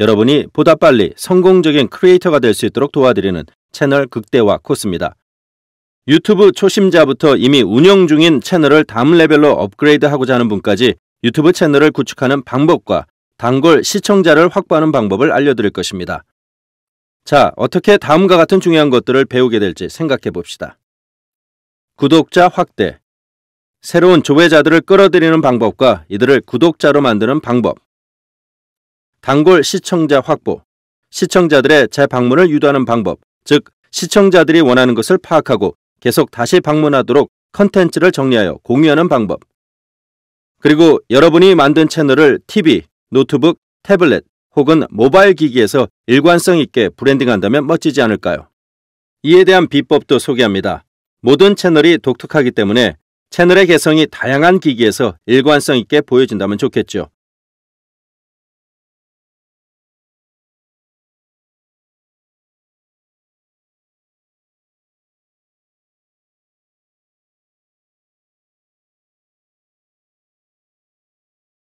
여러분이 보다 빨리 성공적인 크리에이터가 될 수 있도록 도와드리는 채널 극대화 코스입니다. 유튜브 초심자부터 이미 운영 중인 채널을 다음 레벨로 업그레이드하고자 하는 분까지 유튜브 채널을 구축하는 방법과 단골 시청자를 확보하는 방법을 알려드릴 것입니다. 자, 어떻게 다음과 같은 중요한 것들을 배우게 될지 생각해 봅시다. 구독자 확대. 새로운 조회자들을 끌어들이는 방법과 이들을 구독자로 만드는 방법. 단골 시청자 확보, 시청자들의 재방문을 유도하는 방법, 즉 시청자들이 원하는 것을 파악하고 계속 다시 방문하도록 컨텐츠를 정리하여 공유하는 방법. 그리고 여러분이 만든 채널을 TV, 노트북, 태블릿 혹은 모바일 기기에서 일관성 있게 브랜딩한다면 멋지지 않을까요? 이에 대한 비법도 소개합니다. 모든 채널이 독특하기 때문에 채널의 개성이 다양한 기기에서 일관성 있게 보여진다면 좋겠죠.